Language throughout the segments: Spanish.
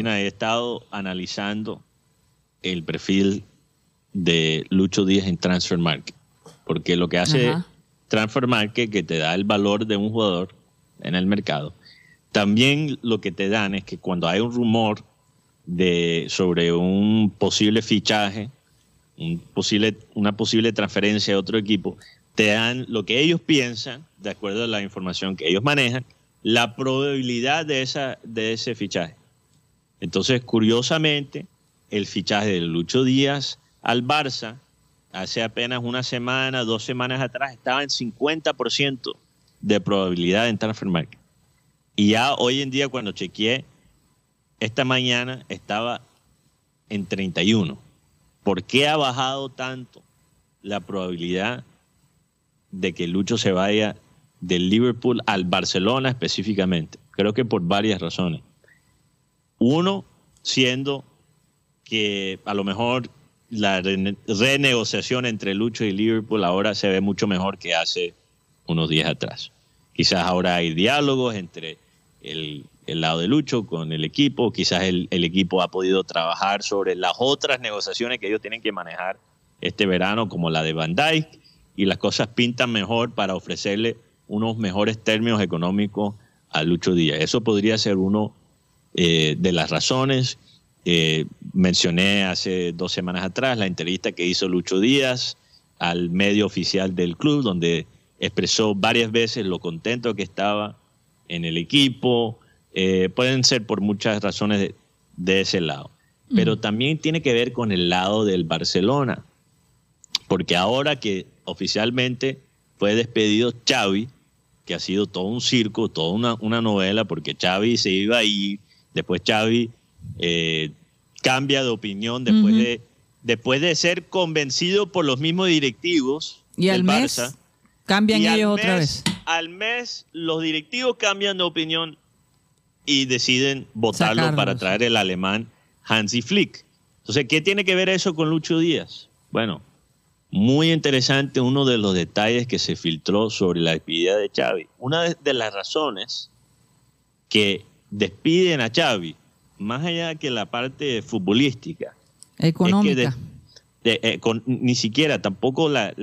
he estado analizando el perfil de Lucho Díaz en Transfer Market, porque lo que hace Transfer Market, que te da el valor de un jugador en el mercado, también lo que te dan es que cuando hay un rumor de, sobre un posible fichaje, un posible, una posible transferencia de otro equipo, te dan lo que ellos piensan, de acuerdo a la información que ellos manejan, la probabilidad de, esa, de ese fichaje. Entonces, curiosamente, el fichaje de Lucho Díaz al Barça hace apenas una semana, dos semanas atrás, estaba en 50% de probabilidad entrar a Y ya hoy en día, cuando chequeé, esta mañana estaba en 31. ¿Por qué ha bajado tanto la probabilidad de que Lucho se vaya del Liverpool al Barcelona específicamente? Creo que por varias razones. Uno, siendo que a lo mejor la renegociación entre Lucho y Liverpool ahora se ve mucho mejor que hace unos días atrás. Quizás ahora hay diálogos entre el, lado de Lucho con el equipo, quizás el, el, equipo ha podido trabajar sobre las otras negociaciones que ellos tienen que manejar este verano, como la de Van Dyke, y las cosas pintan mejor para ofrecerle unos mejores términos económicos a Lucho Díaz. Eso podría ser uno eh, de las razones. Eh, mencioné hace dos semanas atrás la entrevista que hizo Lucho Díaz al medio oficial del club, donde expresó varias veces lo contento que estaba en el equipo. Eh, pueden ser por muchas razones de, ese lado. Pero mm. también tiene que ver con el lado del Barcelona. Porque ahora que oficialmente fue despedido Xavi, que ha sido todo un circo, toda una, una novela, porque Xavi se iba a Después Xavi eh, cambia de opinión después, de, después de ser convencido por los mismos directivos y al mes cambian ellos otra vez. Al mes los directivos cambian de opinión y deciden votarlo para traer el alemán Hansi Flick. Entonces, ¿qué tiene que ver eso con Lucho Díaz? Bueno, muy interesante uno de los detalles que se filtró sobre la actividad de Xavi. Una de las razones que despiden a Xavi, más allá que la parte futbolística. Económica. Eh, ni siquiera, tampoco la,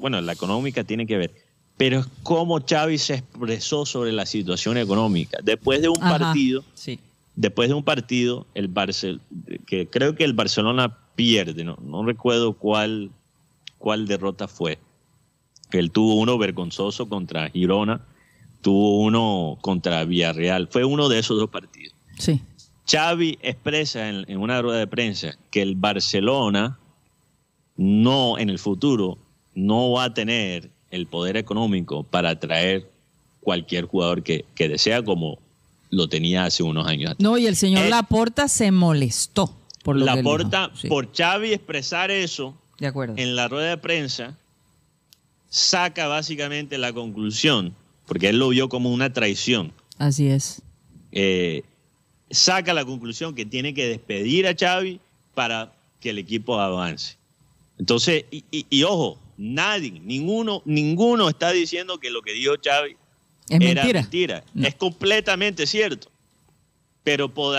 bueno, la económica tiene que ver, pero es como Xavi se expresó sobre la situación económica. Después de un partido, después de un partido, el Barcel que creo que el Barcelona pierde, no, no recuerdo cuál, cuál derrota fue. Que él tuvo uno vergonzoso contra Girona tuvo uno contra Villarreal. Fue uno de esos dos partidos. Sí. Xavi expresa en, una rueda de prensa que el Barcelona no, en el futuro, no va a tener el poder económico para atraer cualquier jugador que, que desea, como lo tenía hace unos años. Atrás. No, y el señor eh, Laporta se molestó por lo Laporta, por Xavi expresar eso en la rueda de prensa, saca básicamente la conclusión porque él lo vio como una traición. Así es. Eh, saca la conclusión que tiene que despedir a Xavi para que el equipo avance. Entonces, y, ojo, nadie, ninguno, ninguno está diciendo que lo que dijo Xavi es era mentira. Es completamente cierto. Pero por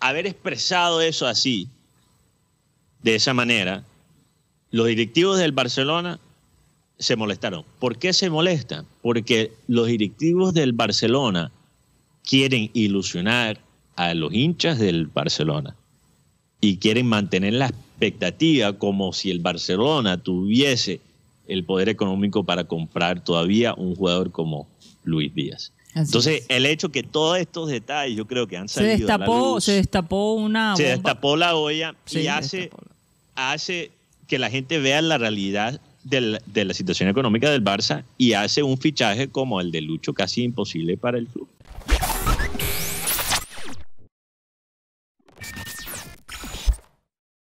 haber expresado eso así, de esa manera, los directivos del Barcelona se molestaron. ¿Por qué se molestan? Porque los directivos del Barcelona quieren ilusionar a los hinchas del Barcelona y quieren mantener la expectativa como si el Barcelona tuviese el poder económico para comprar todavía un jugador como Luis Díaz. Entonces, el hecho que todos estos detalles yo creo que han salido. Se destapó, la se destapó una. Se destapó la olla y hace, hace que la gente vea la realidad de la situación económica del Barça y hace un fichaje como el de Lucho casi imposible para el club.